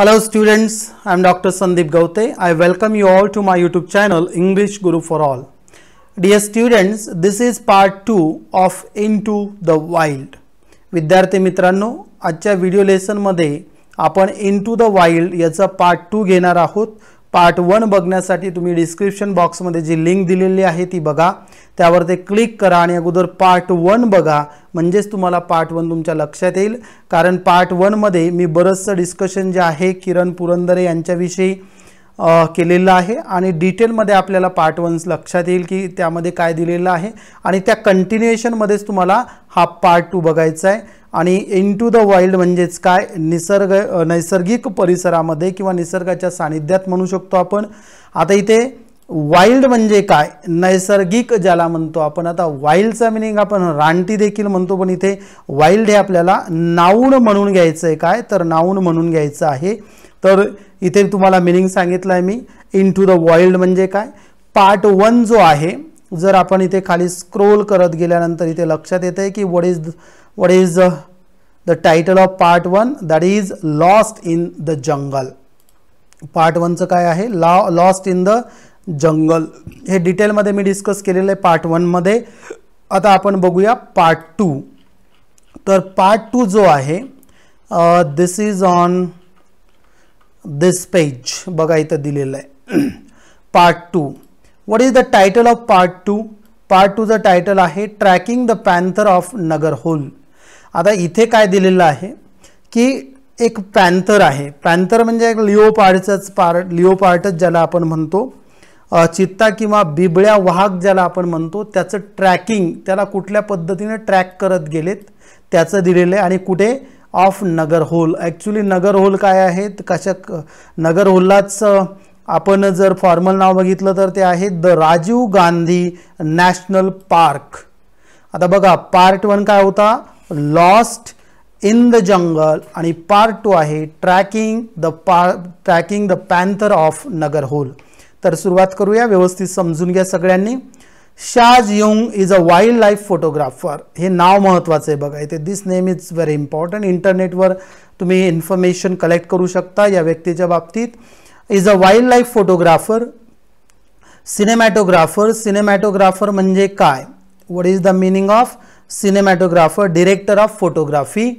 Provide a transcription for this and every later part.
Hello students I'm doctor Sandeep Gaute I welcome you all to my YouTube channel English Guru for all dear students this is part two of into the wild विद्यार्थी मित्रांनो आजच्या video लेसनमध्ये आपण into the wild याचा part two घेणार आहोत part one बघण्यासाठी तुम्ही डिस्क्रिप्शन बॉक्समध्ये जी लिंक दिलेली आहे ती बघा त्यावर ते क्लिक करा आणि अगोदर पार्ट वन बघा म्हणजेच तुम्हाला पार्ट वन तुमच्या लक्षात येईल कारण पार्ट वनमध्ये मी बरंचसं डिस्कशन जे आहे किरण पुरंदरे यांच्याविषयी केलेलं आहे आणि डिटेलमध्ये आपल्याला पार्ट वन्स लक्षात येईल की त्यामध्ये काय दिलेलं आहे आणि त्या कंटिन्युएशनमध्येच तुम्हाला हा पार्ट टू बघायचा आहे आणि इन टू द वाइल्ड म्हणजेच काय निसर्ग नैसर्गिक परिसरामध्ये किंवा निसर्गाच्या सानिध्यात म्हणू शकतो आपण आता इथे वाईल्ड म्हणजे काय नैसर्गिक ज्याला म्हणतो आपण आता वाईल्डचा मिनिंग आपण रानटी देखील म्हणतो पण इथे वाईल्ड हे आपल्याला नाऊन म्हणून घ्यायचं आहे काय तर नाऊन म्हणून घ्यायचं आहे तर इथे तुम्हाला मिनिंग सांगितलं आहे मी इन टू द वाईल्ड म्हणजे काय पार्ट वन जो आहे जर आपण इथे खाली स्क्रोल करत गेल्यानंतर इथे लक्षात येत आहे की what is what is the title of part one that is lost in the jungle part वनचं काय आहे लॉ लॉस्ट इन द जंगल हे डिटेलमध्ये मी डिस्कस केलेलं आहे पार्ट वनमध्ये आता आपण बघूया पार्ट टू तर पार्ट टू जो आहे this is on this page बघा इथं दिलेलं आहे part two what is the title of part two part टूचं टायटल आहे tracking the panther of Nagarhole आता इथे काय दिलेलं आहे की एक पँथर आहे पॅन्थर म्हणजे एक लिओ पार्ट लिओ पार्टच ज्याला आपण म्हणतो चित्ता किंवा बिबळ्या वाहक ज्याला आपण म्हणतो त्याचं ट्रॅकिंग त्याला कुठल्या पद्धतीने ट्रॅक करत गेलेत त्याचं दिलेलं आहे आणि कुठे of Nagarhole actually Nagarhole काय आहे कशा नगर होललाच आपण जर फॉर्मल नाव बघितलं तर ते आहे the Rajiv Gandhi national park आता बघा पार्ट वन काय होता लॉस्ट इन द जंगल आणि पार्ट टू आहे ट्रॅकिंग द पा tracking the panther of Nagarhole तर सुरुवात करूया व्यवस्थित समजून घ्या सगळ्यांनी Shaaz Jung is a wildlife photographer हे नाव महत्त्वाचं आहे बघा इथे this name is very important इंटरनेटवर तुम्ही इन्फॉर्मेशन कलेक्ट करू शकता या व्यक्तीच्या बाबतीत is a wildlife photographer cinematographer cinematographer म्हणजे काय what is the meaning of cinematographer director of photography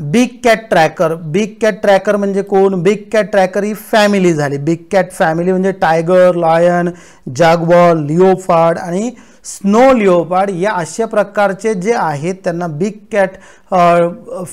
big cat tracker big cat tracker म्हणजे कोण बिग कॅट ट्रॅकर ही फॅमिली झाली बिग कॅट फॅमिली म्हणजे टायगर लायन जागवॉल लिओफाड आणि snow लिओपार्ड या अशा प्रकारचे जे आहेत त्यांना बिग कॅट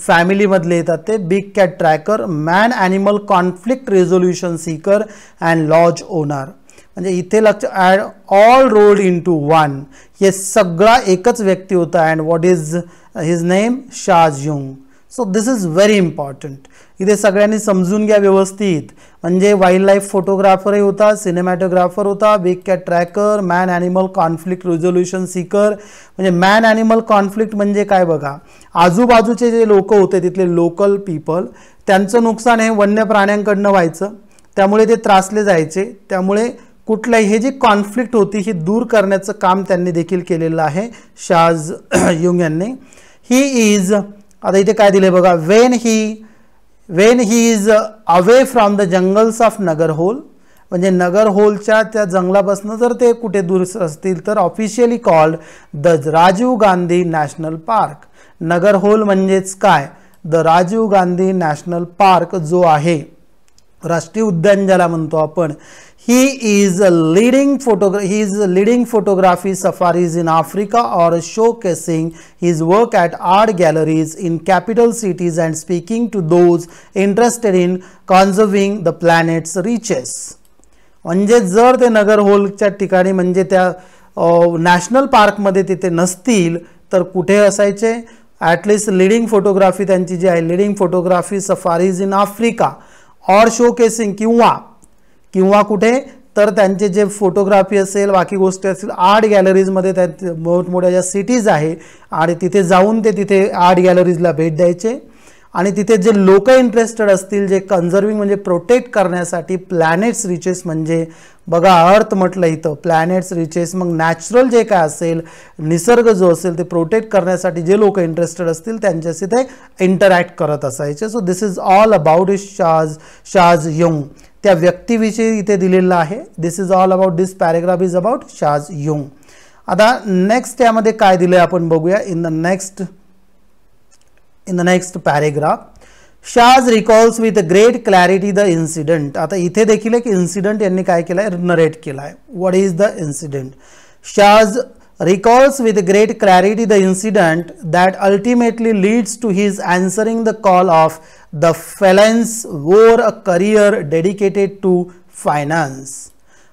फॅमिलीमधले येतात ते big cat tracker man animal conflict resolution seeker and lodge owner म्हणजे इथे लक्ष ॲड all rolled into one हे सगळा एकच व्यक्ती होता and what is his name Shaaz Jung so this is very important इथे सगळ्यांनी समजून घ्या व्यवस्थित म्हणजे वाईल्ड लाईफ फोटोग्राफरही होता सिनेमॅटोग्राफर होता big cat tracker man animal conflict resolution seeker म्हणजे मॅन ॲनिमल कॉन्फ्लिक्ट म्हणजे काय बघा आजूबाजूचे जे लोक होते तिथले लोकल पीपल त्यांचं नुकसान हे वन्य प्राण्यांकडनं व्हायचं त्यामुळे ते त्रासले जायचे त्यामुळे कुठल्याही हे जी कॉन्फ्लिक्ट होती ही दूर करण्याचं काम त्यांनी देखील केलेलं आहे शाज युंग यांनी ही इज आता इथे काय दिले बघा when he when he is away from the jungles of Nagarhole म्हणजे नगर होलच्या त्या जंगलापासून जर ते कुठे दूर असतील तर officially called the Rajiv Gandhi national park Nagarhole म्हणजेच काय the Rajiv Gandhi national park जो आहे राष्ट्रीय उद्यान ज्याला म्हणतो आपण He is a leading photographer. He is leading photography safaris in Africa or showcasing his work at art galleries in capital cities and speaking to those interested in conserving the planet's riches. nagar जर ते नगर manje ठिकाणी national park madhe tithe nastil tar तर कुठे at least leading photography tanchi जी आहे leading photography safaris in Africa और showcasing किंवा किंवा कुठे तर त्यांचे जे फोटोग्राफी असेल बाकी गोष्टी असतील आर्ट गॅलरीजमध्ये त्या मोठमोठ्या ज्या सिटीज आहे आणि तिथे जाऊन ते तिथे आर्ट गॅलरीजला भेट द्यायचे आणि तिथे जे लोक इंटरेस्टेड असतील जे कन्झर्विंग म्हणजे प्रोटेक्ट करण्यासाठी प्लॅनेट्स रिचेस म्हणजे बघा अर्थ म्हटलं इथं प्लॅनेट्स रिचेस मग नॅचरल जे काय असेल निसर्ग जो असेल ते प्रोटेक्ट करण्यासाठी जे लोक इंटरेस्टेड असतील त्यांच्याशी ते इंटरॅक्ट करत असायचे so this is all about is Shaaz Shaaz Jung त्या व्यक्तीविषयी इथे दिलेलं आहे this is all about this paragraph is about Shaaz Jung आता नेक्स्ट यामध्ये काय दिलं आहे आपण बघूया in the next in the next paragraph Shaaz recalls with great clarity the incident आता इथे देखील एक इन्सिडेंट यांनी काय केलं आहे नरेट केला आहे what is the incident Shaaz recalls with great clarity the incident that ultimately leads to his answering the call of the felons wore a career dedicated to finance.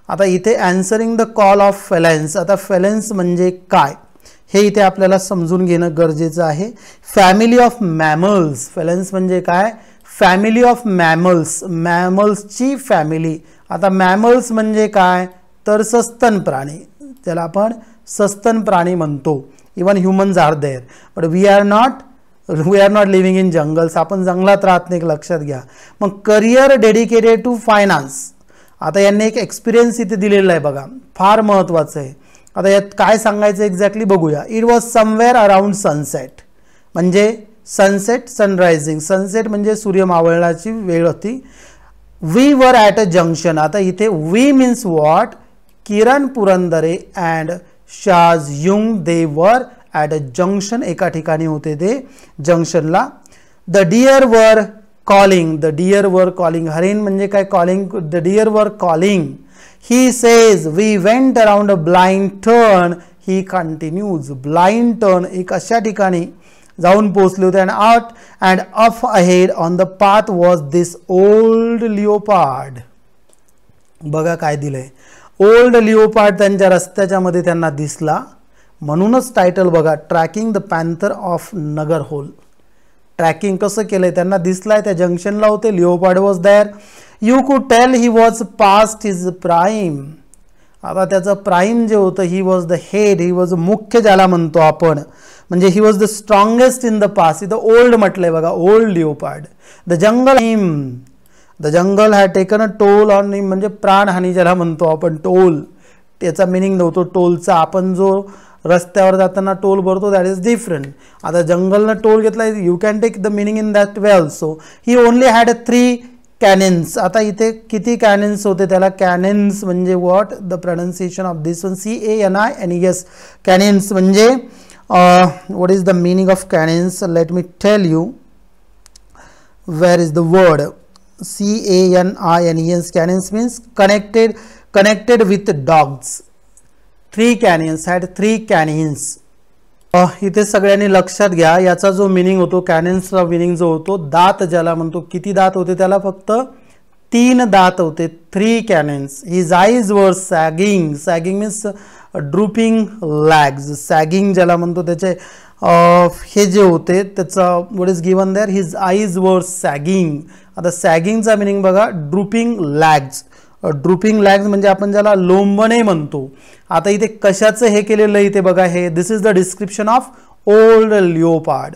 आता इथे answering the call of felines आता felines म्हणजे काय हे इथे आपल्याला समजून घेणं गरजेचं आहे फॅमिली ऑफ मॅमल्स फेलन्स म्हणजे काय फॅमिली ऑफ मॅमल्स मॅमल्सची फॅमिली आता मॅमल्स म्हणजे काय तर सस्तन प्राणी त्याला आपण सस्तन प्राणी म्हणतो even humans are there but we are not we are not living in jungles आपण जंगलात राहत नाही लक्षात घ्या मग करिअर डेडिकेटेड टू फायनान्स आता यांनी एक एक्सपिरियन्स इथे दिलेला आहे बघा फार महत्त्वाचं आहे आता यात काय सांगायचं एक्झॅक्टली बघूया it was somewhere around sunset म्हणजे सनसेट सनरायझिंग सनसेट म्हणजे सूर्य मावळण्याची वेळ होती we were at a junction आता इथे we means what Kiran Purandare and Shaaz Jung they were at a junction एका ठिकाणी होते ते जंक्शनला the deer were calling the deer were calling हरिण म्हणजे काय calling the deer were calling he says we went around a blind turn he continues blind turn एक अशा ठिकाणी जाऊन पोहोचले होते and out and up ahead on the path was this old leopard बघा काय दिलंय ओल्ड लिओपार्ड त्यांच्या रस्त्याच्या मध्ये त्यांना दिसला म्हणूनच टायटल बघा tracking the panther of Nagarhole tracking कसं केलंय त्यांना दिसलाय त्या जंक्शनला होते leopard was there you could tell he was past his prime आता त्याचं प्राईम जे होतं he was the head he was मुख्य ज्याला म्हणतो आपण म्हणजे he was the strongest in the past इथं ओल्ड म्हटलंय बघा old leopard the jungle him the jungle had taken a toll on म्हणजे प्राणहानी ज्याला म्हणतो आपण टोल त्याचा मिनिंग नव्हतो टोलचा आपण जो रस्त्यावर जाताना टोल भरतो दॅट इज डिफरंट आता जंगलनं टोल घेतला you can take the meaning in that way also he only had a three canines आता इथे किती कॅनन्स होते त्याला कॅनन्स म्हणजे what the pronunciation of this one C A N I N yes canines म्हणजे what is the meaning of canines let me tell you where is the word C A N I N E N canyons means connected connected with dogs. Three canines had three canines इथे सगळ्यांनी लक्षात घ्या याचा जो meaning होतो कॅनिन्सचा meaning जो होतो दात ज्याला म्हणतो किती दात होते त्याला फक्त तीन दात होते three canines his eyes were sagging sagging means drooping lags sagging ज्याला म्हणतो त्याचे हे जे होते त्याचं what is given there his eyes were sagging आता सॅगिंगचा मिनिंग बघा ड्रुपिंग लॅग्स ड्रुपिंग लॅग्स म्हणजे आपण ज्याला लोंबणे म्हणतो आता इथे कशाचं हे केलेलं इथे बघा हे this is the description of old leopard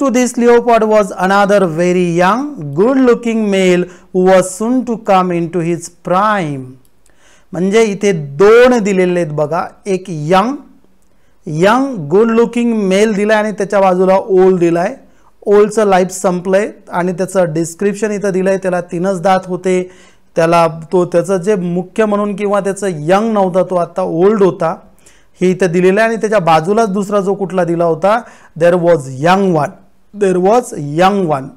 to this leopard was another very young good looking male who was soon to come into his prime म्हणजे इथे दोन दिलेले आहेत बघा एक young young good looking male दिला आणि त्याच्या बाजूला ओल्ड दिला आहे ओल्डचं लाईफ संपलं आहे आणि त्याचं डिस्क्रिप्शन इथं दिलं आहे त्याला तीनच दात होते त्याला तो त्याचं जे मुख्य म्हणून किंवा त्याचं यंग नव्हता तो आत्ता ओल्ड होता हे इथं दिलेलं आहे आणि त्याच्या बाजूलाच दुसरा जो कुठला दिला होता there was young one there was young one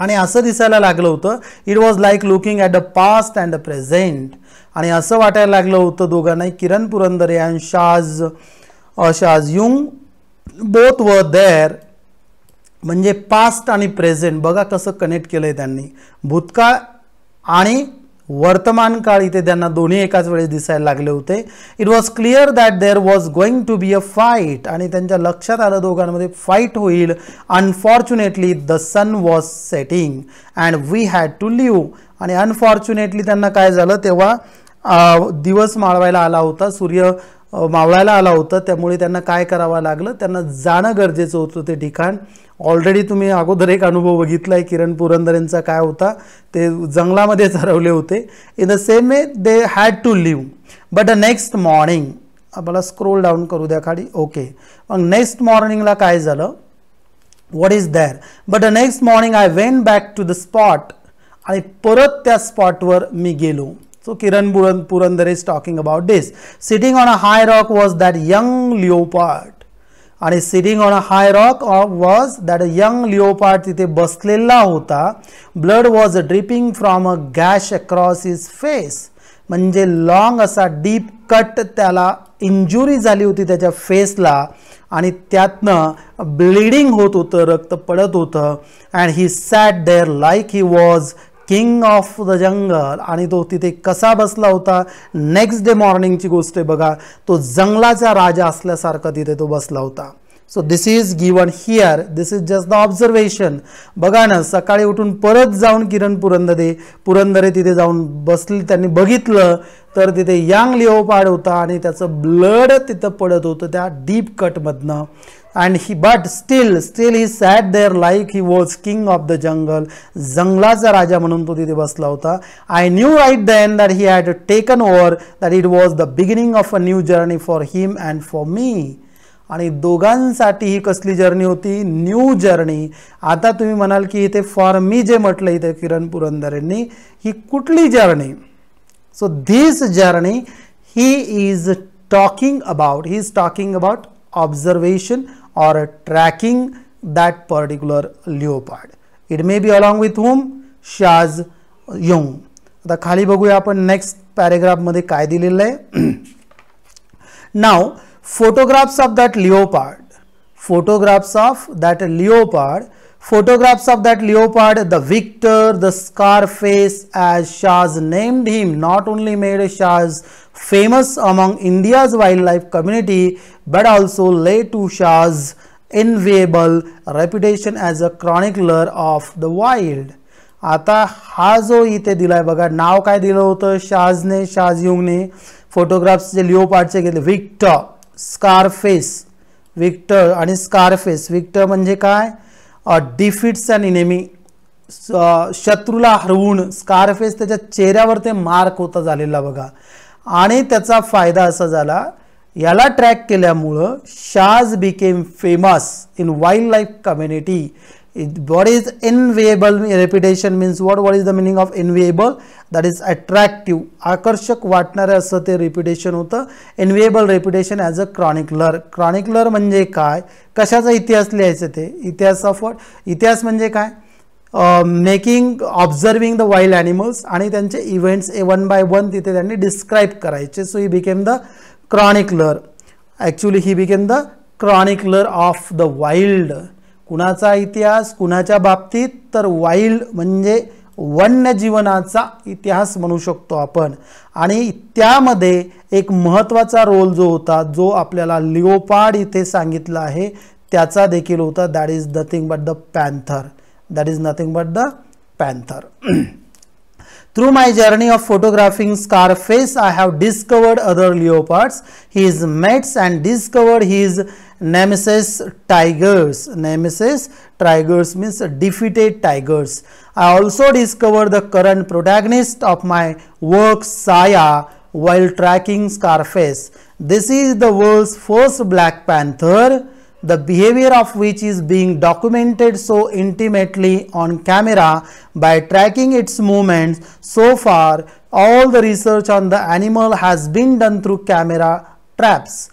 आणि असं दिसायला लागलं होतं it was like looking at the past and the present आणि असं वाटायला लागलं होतं दोघांनाही Kiran Purandare and Shaaz Jung both were there म्हणजे पास्ट आणि प्रेझेंट बघा कसं कनेक्ट केलं आहे त्यांनी भूतकाळ आणि वर्तमान काळ इथे त्यांना दोन्ही एकाच वेळेस दिसायला लागले होते it was clear that there was going to be a fight आणि त्यांच्या लक्षात आलं दोघांमध्ये फाईट होईल unfortunately the sun was setting and we had to leave आणि अनफॉर्च्युनेटली त्यांना काय झालं तेव्हा दिवस माळवायला आला होता सूर्य मावळायला आला होता त्यामुळे त्यांना काय करावं लागलं त्यांना जाणं गरजेचं होतं ते ठिकाण ऑलरेडी तुम्ही अगोदर एक अनुभव बघितला आहे किरण पुरंदरेंचा काय होता ते जंगलामध्ये हरवले होते in the same way they had to leave but the next morning मला स्क्रोल डाऊन करू द्या खाली ओके मग नेक्स्ट मॉर्निंगला काय झालं what is there but the next morning I went back to the spot आणि परत त्या स्पॉटवर मी गेलो So Kiran Purandar is talking about this. Sitting on high rock rock was यंग young leopard. आणि sitting on a high rock of was that a young leopard तिथे बसलेला होता blood was dripping from a gash across his face म्हणजे long असा deep cut त्याला injury झाली होती त्याच्या फेसला आणि त्यातनं ब्लिडिंग होत होतं रक्त पडत होतं and he sat there like he was king of the jungle आणि तो तिथे कसा बसला होता नेक्स्ट डे मॉर्निंगची गोष्ट आहे बघा तो जंगलाचा राजा असल्यासारखा तिथे तो बसला होता so this is given here this is just the observation बघा ना सकाळी उठून परत जाऊन किरण पुरंदरे पुरंदरे तिथे जाऊन बसले त्यांनी बघितलं तर तिथे यांग लिओपाड होता आणि त्याचं ब्लड तिथं पडत होतं त्या डीप कटमधनं and he but still still he sat there like he was king of the jungle जंगलाचा राजा म्हणून तो तिथे बसला होता I knew right then that he had taken over that it was the beginning of a new journey for him and for me आणि दोघांसाठी ही कसली जर्नी होती न्यू जर्नी आता तुम्ही म्हणाल की इथे फॉर मी जे म्हटलं इथे किरण पुरंदरेंनी ही कुठली journey so this journey he is talking about he is talking about observation or tracking that particular leopard. It may be along with whom? Shaz Jung. The khali बघूया next paragraph पॅरेग्राफमध्ये काय दिलेलं आहे नाव photographs of that photographs of that leopard Photographs of that leopard, the victor, the Scarface as Shah's named him not only made Shah's famous among India's wildlife community but also led to Shah's enviable reputation as a chronicler of the wild. आता हा जो इथे दिलाय बघा नाव काय दिलं होतं शाजने शाजयुंगने फोटोग्राफ्सचे लिओपार्टचे घेतले विक्टर स्कारफेस विक्टर आणि स्कारफेस विक्टर म्हणजे काय डिफिट्स अँड इनेमी शत्रूला हरवून स्कारफेस त्याच्या चेहऱ्यावर ते मार्क होता झालेला बघा आणि त्याचा फायदा असा झाला याला ट्रॅक केल्यामुळं Shaaz became famous in wildlife community what is enviable reputation means what what is the meaning of enviable that is attractive आकर्षक वाटणारे असं ते रेप्युटेशन होतं enviable reputation as a chronicler chronicler म्हणजे काय कशाचा इतिहास लिहायचं ते इतिहास ऑफ वॉट इतिहास म्हणजे काय making observing the wild animals आणि त्यांचे events a one by one तिथे त्यांनी डिस्क्राईब करायचे so he became the chronicler actually he became the chronicler of the wild कुणाचा इतिहास कुणाच्या बाबतीत तर वाईल्ड म्हणजे वन्यजीवनाचा इतिहास म्हणू शकतो आपण आणि त्यामध्ये एक महत्त्वाचा रोल जो होता जो आपल्याला लिओपार्ड इथे सांगितला आहे त्याचा देखील होता that is nothing but the panther that is nothing but the panther Through my journey of photographing Scarface, I have discovered other leopards, his mates and discovered his nemesis tigers. Nemesis tigers means defeated tigers. I also discovered the current protagonist of my work Saya while tracking Scarface. This is the world's first Black Panther the behavior of which is being documented so intimately on camera by tracking its movements. So far, all the research on the animal has been done through camera traps.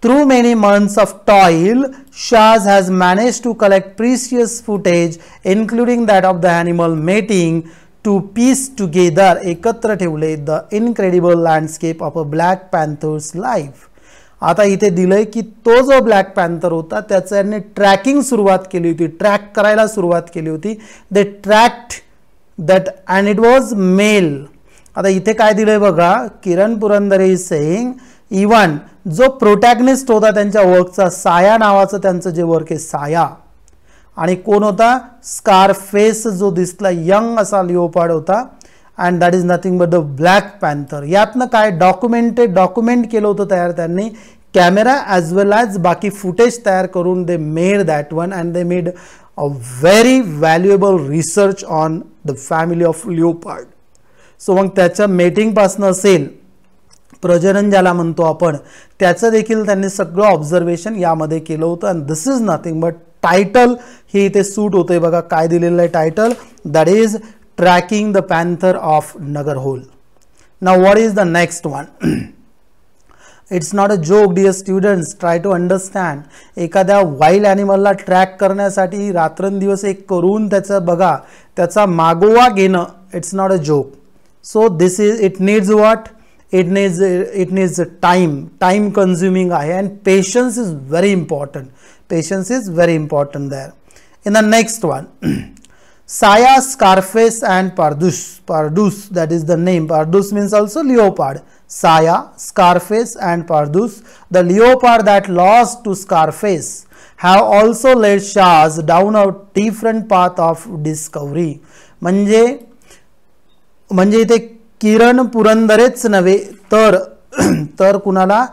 Through many months of toil, Shaz has managed to collect precious footage including that of the animal mating to piece together एकत्र the incredible landscape of a Black Panther's life. आता इथे दिलं आहे की तो जो black panther होता त्याच्याने ट्रॅकिंग सुरुवात केली होती ट्रॅक करायला सुरुवात केली होती they tracked that and it was male आता इथे काय दिलं आहे बघा Kiran Purandare is saying even जो प्रोटॅगनिस्ट होता त्यांच्या वर्कचा साया नावाचं त्यांचं जे वर्क आहे साया आणि कोण होता स्कार फेस जो दिसला यंग असा लिओपाड होता and that is nothing but the black panther यातनं काय डॉक्युमेंटेड डॉक्युमेंट केलं होतं तयार त्यांनी कॅमेरा ॲज वेल ॲज बाकी फुटेज तयार करून they made that one and they made a very valuable research on the family of leopard so मग त्याच्या मेटिंगपासनं असेल प्रजनन ज्याला म्हणतो आपण त्याचं देखील त्यांनी सगळं ऑब्झर्वेशन यामध्ये केलं होतं and this is nothing but title हे इथे सूट होतं आहे बघा काय दिलेलं आहे title that is tracking the panther of Nagarhole. Now what is the next one? it's not a joke dear students try to understand ekada wild animal la track karnyasathi ratran divas ek karun tacha baga tacha magova gena it's not a joke so this is it needs what it needs it needs time time consuming and patience is very important patience is very important there in the next one Saya, Scarface and Pardus. Pardus, that is the name. Pardus means also leopard. Saya, Scarface and Pardus, the leopard that lost to Scarface, have also led Shahs down a different path of discovery. म्हणजे म्हणजे इथे किरण पुरंदरेच नव्हे तर तर कुणाला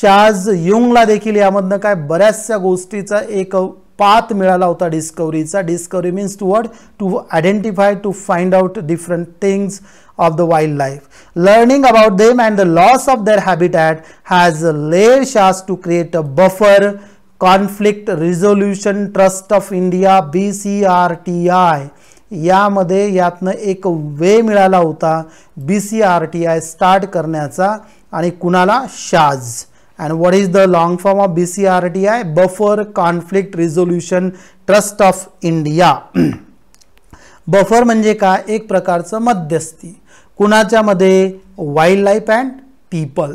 शाज युंगला देखील यामधनं काय बऱ्याचशा गोष्टीचा एक पाथ मिळाला होता डिस्कवरीचा discovery means to what to identify to find out different things of the wildlife learning about them and the loss of their habitat has led Shaaz to create a buffer conflict resolution trust of India B C R T I यामध्ये यातनं एक way मिळाला होता B C R T I start करण्याचा आणि कुणाला शाज And what is the long form of BCRTI? Buffer Conflict Resolution Trust of India. Buffer manje ka ek prakar sa madhyasthi. Kunacha madhe wildlife and people.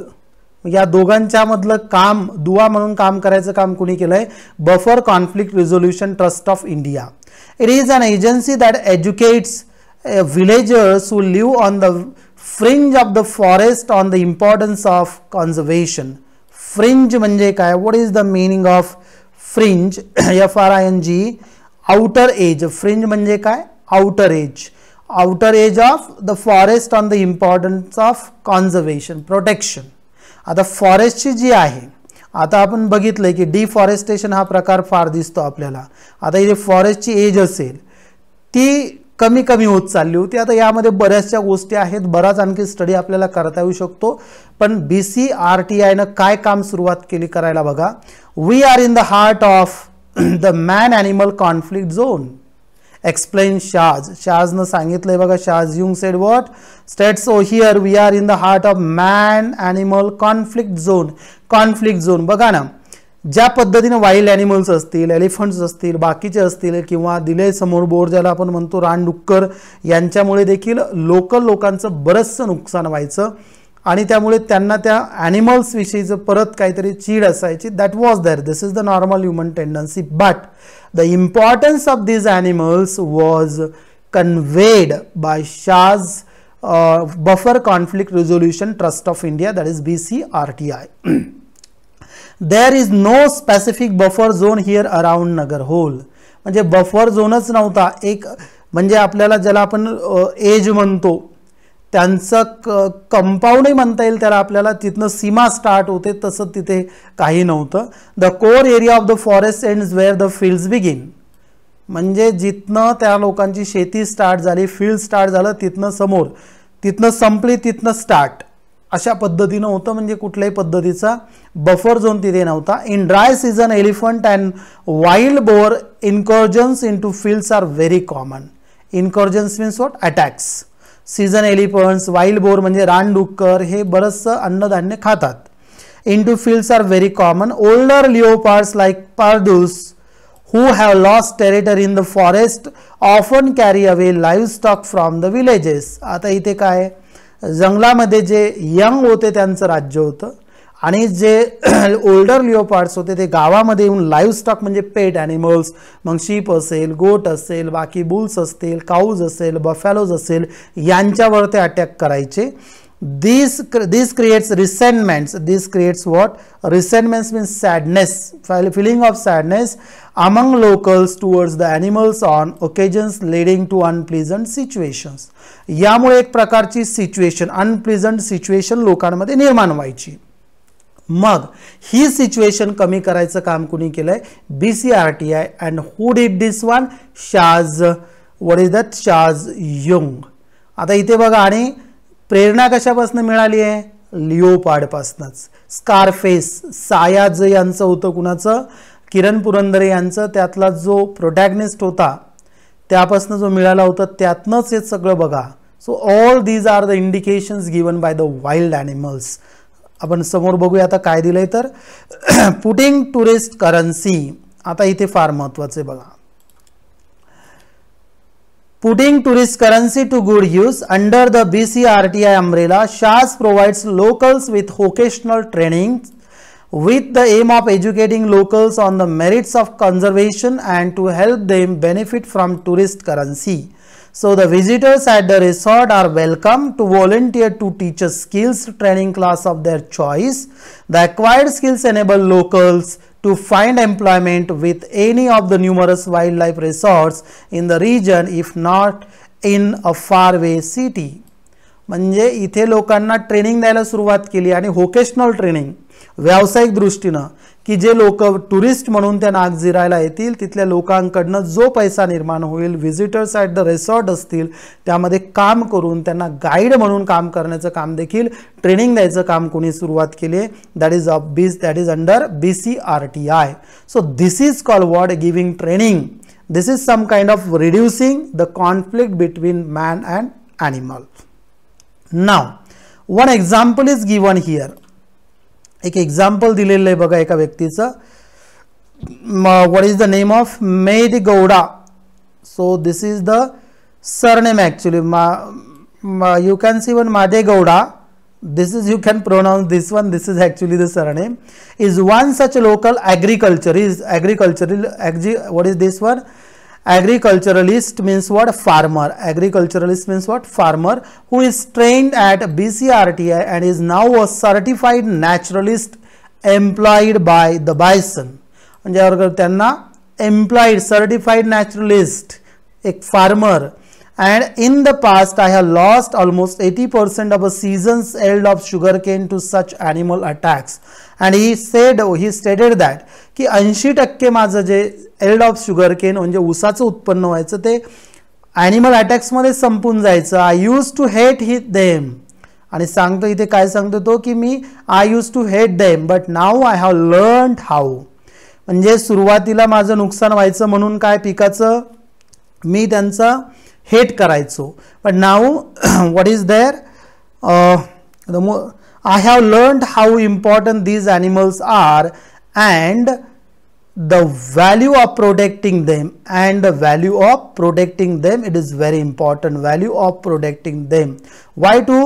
या दोघांच्या मधलं काम दुवा म्हणून काम करायचं काम कोणी केलंय buffer conflict resolution trust of India it is an agency that educates villagers who live on the fringe of the forest on the importance of conservation fringe म्हणजे काय what is the meaning of fringe F R I N G outer edge fringe म्हणजे काय outer edge outer edge of the forest on the importance of conservation protection आता फॉरेस्टची जी आहे आता आपण बघितलं की डिफॉरेस्टेशन हा प्रकार फार दिसतो आपल्याला आता इथे फॉरेस्टची एज असेल ती कमी कमी होत चालली होती आता यामध्ये बऱ्याचशा गोष्टी आहेत बराच आणखी स्टडी आपल्याला करता येऊ शकतो पण बी सी आर टी आयनं काय काम सुरुवात केली करायला बघा we are in the heart of the man animal conflict zone explain Shaaz शाजनं सांगितलंय बघा Shaaz Jung said what state so here we are in the heart of man animal conflict zone conflict zone बघा ना ज्या पद्धतीनं वाईल्ड ॲनिमल्स असतील elephants असतील बाकीचे असतील किंवा दिले समोर बोर ज्याला आपण म्हणतो रानडुक्कर यांच्यामुळे देखील लोकल लोकांचं बरंचसं नुकसान व्हायचं आणि त्यामुळे त्यांना त्या ॲनिमल्सविषयीचं परत काहीतरी चीड असायची that was there this is the normal human tendency but the importance of this animals was conveyed by Shaaz buffer conflict resolution trust of India that is B C R T I there is no specific buffer zone here around Nagarhole म्हणजे buffer झोनच नव्हता एक म्हणजे आपल्याला ज्याला आपण age म्हणतो त्यांचं क कंपाऊंडही म्हणता येईल त्याला आपल्याला तिथनं सीमा स्टार्ट होते तसं तिथे काही नव्हतं the core area of the forest end where the fields begin म्हणजे जिथनं त्या लोकांची शेती स्टार्ट झाली फील्ड स्टार्ट झालं तिथनं समोर तिथनं संपली तिथनं स्टार्ट अशा पद्धतीनं होतं म्हणजे कुठल्याही पद्धतीचा बफर झोन तिथे नव्हता in dry season elephant and wild boar incursions into fields are very common incursions means what attacks season elephants wild boar म्हणजे रानडुक्कर हे बरंचसं अन्नधान्य खातात into fields are very common older parts like pardus who have lost territory in the forest often carry away livestock from the villages आता इथे काय आहे जंगलामध्ये जे यंग होते त्यांचं राज्य होतं आणि जे ओल्डर लिओपार्ट्स होते ते गावामध्ये येऊन लाईव्ह स्टॉक म्हणजे पेट ॲनिमल्स मग शीप असेल गोट असेल बाकी बुल्स असतील काऊज असेल बफॅलोज असेल यांच्यावर ते अटॅक करायचे this this creates resentments this creates what resentments means sadness feeling of sadness among locals towards the animals on occasions leading to unpleasant situations yamule ek prakarchi situation unpleasant situation lokanmade nirman vaychi mag hi situation kami karaycha kaam kuni kelay bcrti and who did this one shaz what is that shaz young ata ithe baga प्रेरणा कशापासून मिळाली आहे लिओपाडपासूनच Scarface सायाज यांचं होतं कुणाचं किरण पुरंदरे यांचं त्यातला जो protagonist होता त्यापासून जो मिळाला होता त्यातनंच हे सगळं बघा so all these are the indications given by the wild animals आपण समोर बघूया आता काय दिलं आहे तर पुटिंग टुरिस्ट करन्सी आता इथे फार महत्त्वाचं आहे बघा Putting tourist currency to good use under the BCRTI umbrella, SHAS provides locals with vocational training with the aim of educating locals on the merits of conservation and to help them benefit from tourist currency. So the visitors at the resort are welcome to volunteer to teach a skills training class of their choice. The acquired skills enable locals to find employment with any of the numerous wildlife resorts in the region if not in a faraway city, city म्हणजे इथे लोकांना training द्यायला सुरुवात केली आणि vocational training व्यावसायिक दृष्टीनं की जे लोक टुरिस्ट म्हणून त्या जिरायला येतील तिथल्या लोकांकडनं जो पैसा निर्माण होईल व्हिजिटर्स ॲट द रिसॉर्ट असतील त्यामध्ये काम करून त्यांना गाईड म्हणून काम करण्याचं काम देखील ट्रेनिंग द्यायचं काम कोणी सुरुवात केली आहे दॅट इज ऑफ बीस that is under B C R T I so this is call what giving training this is some kind of reducing the conflict between man and animal now one example is given here एक example दिलेलं आहे बघा एका व्यक्तीचं what is the name of Made Gowda so this is the surname actually you can see one Made Gowda this is you can pronounce this one this is actually the surname is one such local agriculture is agriculture इल what is this one agriculturalist means what farmer agriculturalist means what farmer who is trained at bcrti and is now a certified naturalist employed by the bison म्हणजे त्यांना employed certified naturalist एक farmer. and in the past I have lost almost 80% of a season's yield of sugarcane to such animal attacks and he said he stated that की ऐंशी टक्के माझं जे yield of sugar cane म्हणजे उसाचं उत्पन्न व्हायचं ते ॲनिमल अटॅक्समध्ये संपून जायचं आय यूज टू हेट ही देम आणि सांगतो इथे काय सांगतो तो की मी I use to hate them but now I have learn how म्हणजे सुरुवातीला माझं नुकसान व्हायचं म्हणून काय पिकाचं मी त्यांचं हेट करायचो but now what is there the मो I have learn how important these animals are and the value of protecting them and the value of protecting them it is very important value of protecting them why to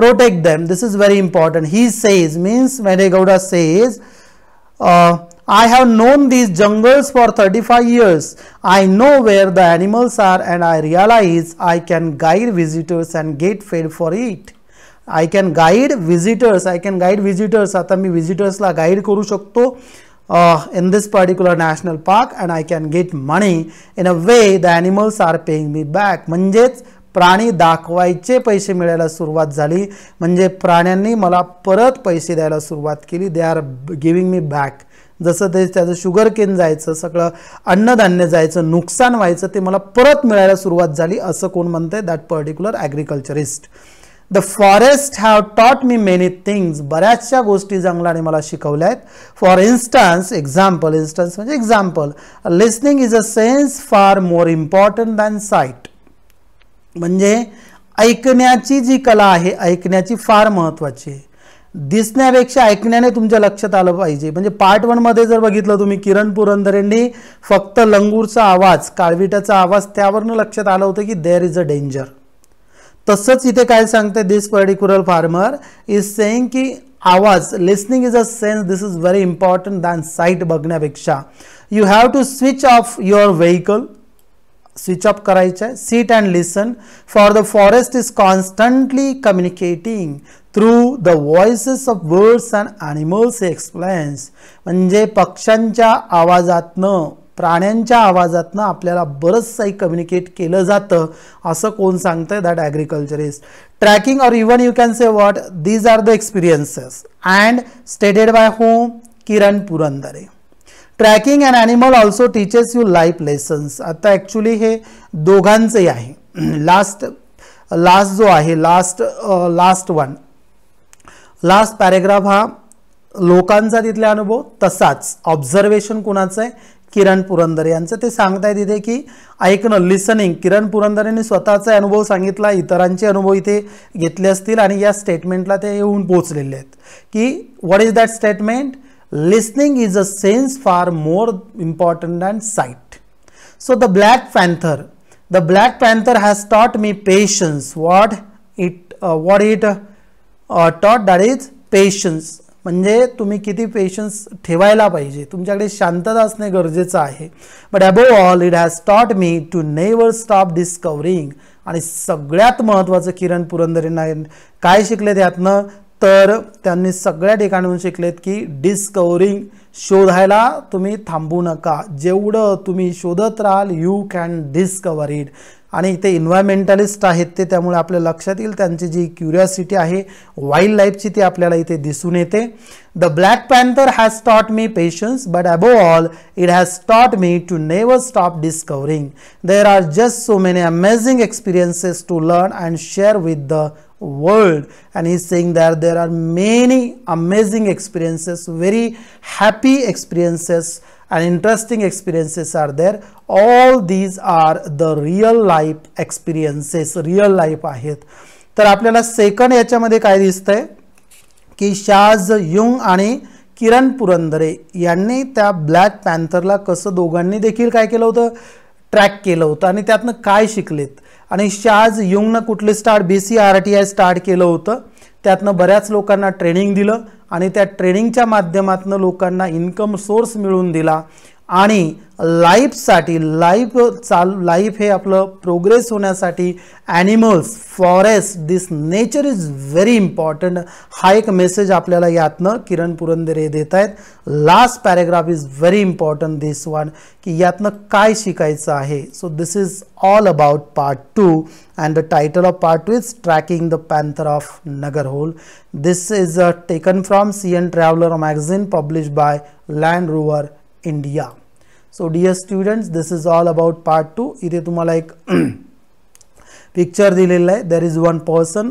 protect them this is very important he says means Madegowda says uh, I have known these jungles for 35 years. I know where the animals are and I realize I can guide visitors and get fed for it. I can guide visitors. I can guide visitors. Atami visitors la guide koru uh, shakto. in this particular national park and I can get money in a way the animals are paying me back. Manjets Prani Dakwaiche Paisi Mirela Survat Zali Manje Pranani Mala Parat Paisi Dela Survat Kili they are giving me back. जसं ते त्याचं sugar cane जायचं सगळं अन्नधान्य जायचं नुकसान व्हायचं ते मला परत मिळायला सुरुवात झाली असं कोण म्हणतंय आहे that particular agriculturist the forest have taught me many things बऱ्याचशा गोष्टी जंगलाने मला शिकवल्या आहेत फॉर इन्स्टन्स एक्झाम्पल इन्स्टन्स म्हणजे example listening is a sense far more important than site म्हणजे ऐकण्याची जी कला आहे ऐकण्याची फार महत्त्वाची आहे दिसण्यापेक्षा ऐकण्याने तुमच्या लक्षात आलं पाहिजे म्हणजे पार्ट वन मध्ये जर बघितलं तुम्ही किरण पुरंदरेंनी फक्त लंगूरचा आवाज काळविटाचा आवाज त्यावरनं लक्षात आलं होतं की देअर इज अ डेंजर तसंच इथे काय सांगते this particular farmer is saying की आवाज listening is a sense this is very important than sight बघण्यापेक्षा you have to switch off your vehicle switch off करायचं आहे sit and listen for the forest is constantly communicating through the voices of birds and animals explains म्हणजे पक्ष्यांच्या आवाजातनं प्राण्यांच्या आवाजातनं आपल्याला बरंच काही communicate केलं जातं असं कोण सांगतं that agriculture is tracking or even you can say what these are the experiences and stated by होम Kiran Purandare tracking and animal also teaches you life lessons आता ॲक्च्युली हे दोघांचंही आहे लास्ट लास्ट जो आहे last last one last paragraph हा लोकांचा तिथला अनुभव तसाच ऑब्झर्वेशन कुणाचं आहे किरण पुरंदर यांचं ते सांगताय तिथे की ऐकणं लिसनिंग किरण पुरंदरेने स्वतःचा अनुभव सांगितला इतरांचे अनुभव इथे घेतले असतील आणि या स्टेटमेंटला ते येऊन पोचलेले आहेत की what is that statement listening is a sense far more important than sight so the black panther the black panther has taught me patience what it what it taught that is patience म्हणजे तुम्ही किती patience ठेवायला पाहिजे तुमच्याकडे शांतता असणे गरजेचं आहे but above all it has taught me to never stop discovering आणि सगळ्यात महत्त्वाचं किरण पुरंदरेंना काय शिकले त्यातनं तर त्यांनी सगळ्या ठिकाणून शिकलेत की डिस्कवरिंग शोधायला तुम्ही थांबू नका जेवढं तुम्ही शोधत राहाल यू कॅन डिस्कवर इट आणि इथे इन्व्हायमेंटलिस्ट आहेत ते त्यामुळे आपल्या लक्षात येईल त्यांची जी क्युरियॉसिटी आहे वाईल्ड लाईफची ती आपल्याला इथे दिसून येते the black panther has taught me patience but above all it has taught me to never stop discovering there are just so many amazing experiences to learn and share with the world and he sing there there are many amazing experiences very happy experiences and interesting experiences are there. All these are the real life experiences, real life आहेत तर आपल्याला second याच्यामध्ये काय दिसतंय की शाज Jung आणि किरण पुरंदरे यांनी त्या ब्लॅक पॅन्थरला कसं दोघांनी देखील काय केलं होतं ट्रॅक केलं होतं आणि त्यातनं काय शिकलेत आणि शाज युंगनं कुठले start B C R T I start केलं होतं त्यातनं बऱ्याच लोकांना ट्रेनिंग दिलं आणि त्या ट्रेनिंगच्या माध्यमातून लोकांना इन्कम सोर्स मिळवून दिला आणि लाईफसाठी लाईफ चाल लाईफ हे आपलं प्रोग्रेस होण्यासाठी animals forest this nature is very important हा एक मेसेज आपल्याला यातनं किरण पुरंदरे देत आहेत last paragraph is very important this one की यातनं काय शिकायचं आहे so this is all about part two and the title of part two is tracking the panther of Nagarhole this is a taken from C N traveller magazine publish by Land Rover India so as students this is all about part two इथे तुम्हाला एक picture दिलेलं आहे there is one person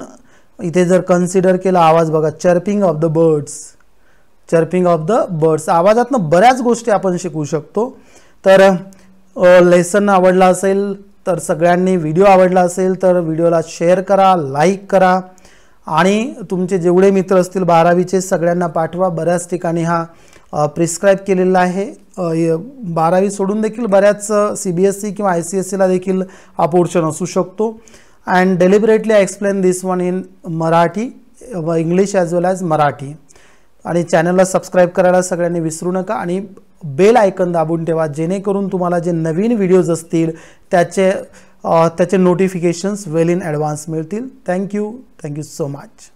इथे जर consider केला आवाज बघा chirping of the birds chirping of the birds आवाजातनं बऱ्याच गोष्टी आपण शिकू शकतो तर लेसन आवडला असेल तर सगळ्यांनी व्हिडिओ आवडला असेल तर व्हिडिओला शेअर करा लाईक करा आणि तुमचे जेवढे मित्र असतील बारावीचे सगळ्यांना पाठवा बऱ्याच ठिकाणी हा प्रिस्क्राईब केलेलं आहे बारावी सोडून देखील बऱ्याच सी बी एस सी किंवा आय सी एस सीला देखील हा पोर्शन असू शकतो and deliberately explain this one in Marathi व English as well as Marathi आणि चॅनलला सबस्क्राईब करायला सगळ्यांनी विसरू नका आणि बेल आयकन दाबून ठेवा जेणेकरून तुम्हाला जे नवीन व्हिडिओज असतील त्याचे त्याचे नोटिफिकेशन्स वेल इन ॲडव्हान्स मिळतील थँक्यू थँक्यू सो मच